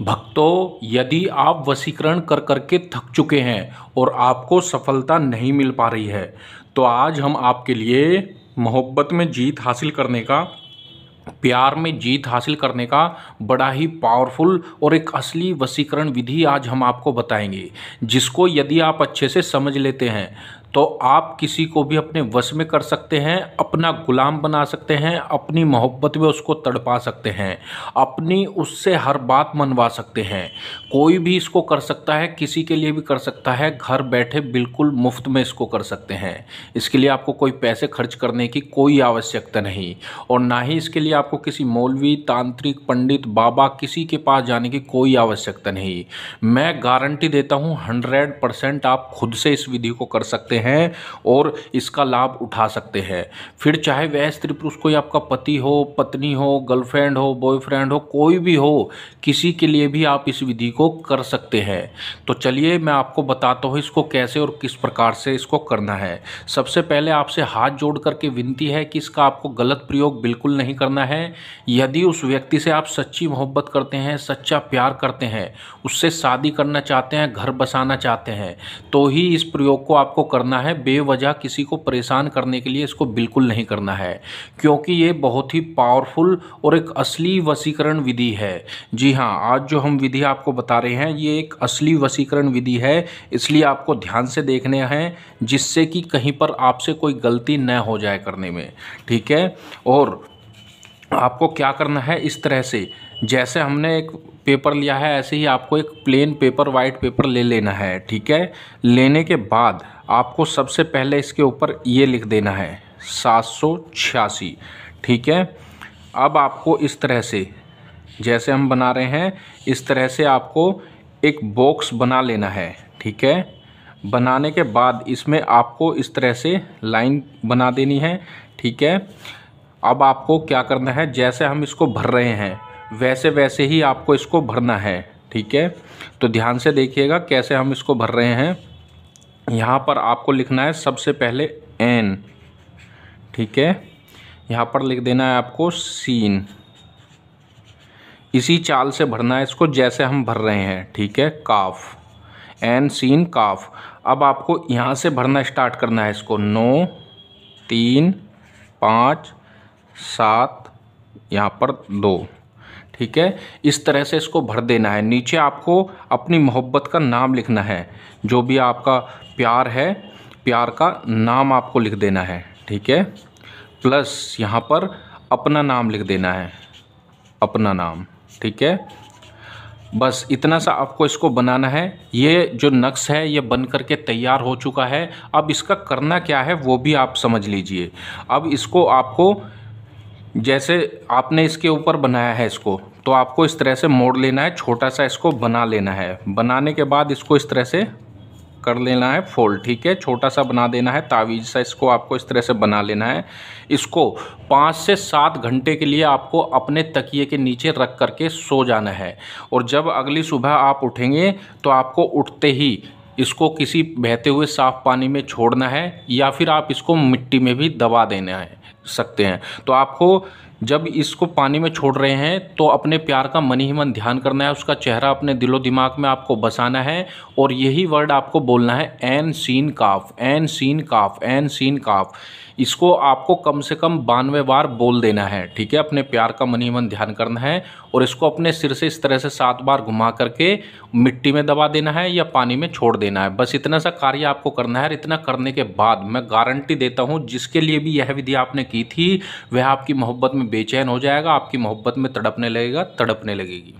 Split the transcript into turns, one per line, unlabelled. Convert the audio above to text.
भक्तों यदि आप वसीकरण कर करके थक चुके हैं और आपको सफलता नहीं मिल पा रही है तो आज हम आपके लिए मोहब्बत में जीत हासिल करने का प्यार में जीत हासिल करने का बड़ा ही पावरफुल और एक असली वसीकरण विधि आज हम आपको बताएंगे जिसको यदि आप अच्छे से समझ लेते हैं तो आप किसी को भी अपने वश में कर सकते हैं अपना गुलाम बना सकते हैं अपनी मोहब्बत में उसको तड़पा सकते हैं अपनी उससे हर बात मनवा सकते हैं कोई भी इसको कर सकता है किसी के लिए भी कर सकता है घर बैठे बिल्कुल मुफ्त में इसको कर सकते हैं इसके लिए आपको कोई पैसे खर्च करने की कोई आवश्यकता नहीं और ना ही इसके लिए आपको किसी मौलवी तांत्रिक पंडित बाबा किसी के पास जाने की कोई आवश्यकता नहीं मैं गारंटी देता हूँ हंड्रेड परसेंट आप खुद से इस विधि को कर सकते हैं हैं और इसका लाभ उठा सकते हैं फिर चाहे वह स्त्री पुरुष कोई आपका पति हो पत्नी हो गर्लफ्रेंड हो बॉयफ्रेंड हो कोई भी हो किसी के लिए भी आप इस विधि को कर सकते हैं तो चलिए मैं आपको बताता हूँ इसको कैसे और किस प्रकार से इसको करना है सबसे पहले आपसे हाथ जोड़ करके विनती है कि इसका आपको गलत प्रयोग बिल्कुल नहीं करना है यदि उस व्यक्ति से आप सच्ची मोहब्बत करते हैं सच्चा प्यार करते हैं उससे शादी करना चाहते हैं घर बसाना चाहते हैं तो ही इस प्रयोग को आपको करना करना है बेवजह किसी को परेशान करने के लिए इसको बिल्कुल नहीं करना है क्योंकि ये बहुत ही पावरफुल और एक असली वसीकरण विधि है जी हाँ आज जो हम विधि आपको बता रहे हैं ये एक असली वसीकरण विधि है इसलिए आपको ध्यान से देखने हैं जिससे कि कहीं पर आपसे कोई गलती न हो जाए करने में ठीक है और आपको क्या करना है इस तरह से जैसे हमने एक पेपर लिया है ऐसे ही आपको एक प्लेन पेपर वाइट पेपर ले लेना है ठीक है लेने के बाद आपको सबसे पहले इसके ऊपर ये लिख देना है सात सौ छियासी ठीक है अब आपको इस तरह से जैसे हम बना रहे हैं इस तरह से आपको एक बॉक्स बना लेना है ठीक है बनाने के बाद इसमें आपको इस तरह से लाइन बना देनी है ठीक है अब आपको क्या करना है जैसे हम इसको भर रहे हैं वैसे वैसे ही आपको इसको भरना है ठीक है तो ध्यान से देखिएगा कैसे हम इसको भर रहे हैं यहाँ पर आपको लिखना है सबसे पहले एन ठीक है यहाँ पर लिख देना है आपको सीन इसी चाल से भरना है इसको जैसे हम भर रहे हैं ठीक है काफ एन सीन काफ अब आपको यहाँ से भरना स्टार्ट करना है इसको नौ तीन पाँच सात यहाँ पर दो ठीक है इस तरह से इसको भर देना है नीचे आपको अपनी मोहब्बत का नाम लिखना है जो भी आपका प्यार है प्यार का नाम आपको लिख देना है ठीक है प्लस यहाँ पर अपना नाम लिख देना है अपना नाम ठीक है बस इतना सा आपको इसको बनाना है ये जो नक्श है ये बन करके तैयार हो चुका है अब इसका करना क्या है वो भी आप समझ लीजिए अब इसको आपको जैसे आपने इसके ऊपर बनाया है इसको तो आपको इस तरह से मोड़ लेना है छोटा सा इसको बना लेना है बनाने के बाद इसको इस तरह से कर लेना है फोल्ड ठीक है छोटा सा बना देना है तावीज सा इसको आपको इस तरह से बना लेना है इसको पाँच से सात घंटे के लिए आपको अपने तकिए के नीचे रख करके सो जाना है और जब अगली सुबह आप उठेंगे तो आपको उठते ही इसको किसी बहते हुए साफ पानी में छोड़ना है या फिर आप इसको मिट्टी में भी दबा देना है सकते हैं तो आपको जब इसको पानी में छोड़ रहे हैं तो अपने प्यार का मन ही मन ध्यान करना है उसका चेहरा अपने दिलो दिमाग में आपको बसाना है और यही वर्ड आपको बोलना है एन सीन काफ एन सीन काफ एन सीन काफ इसको आपको कम से कम बानवे बार बोल देना है ठीक है अपने प्यार का मनी मन ध्यान करना है और इसको अपने सिर से इस तरह से सात बार घुमा करके मिट्टी में दबा देना है या पानी में छोड़ देना है बस इतना सा कार्य आपको करना है और इतना करने के बाद मैं गारंटी देता हूँ जिसके लिए भी यह विधि आपने की थी वह आपकी मोहब्बत में बेचैन हो जाएगा आपकी मोहब्बत में तड़पने लगेगा तड़पने लगेगी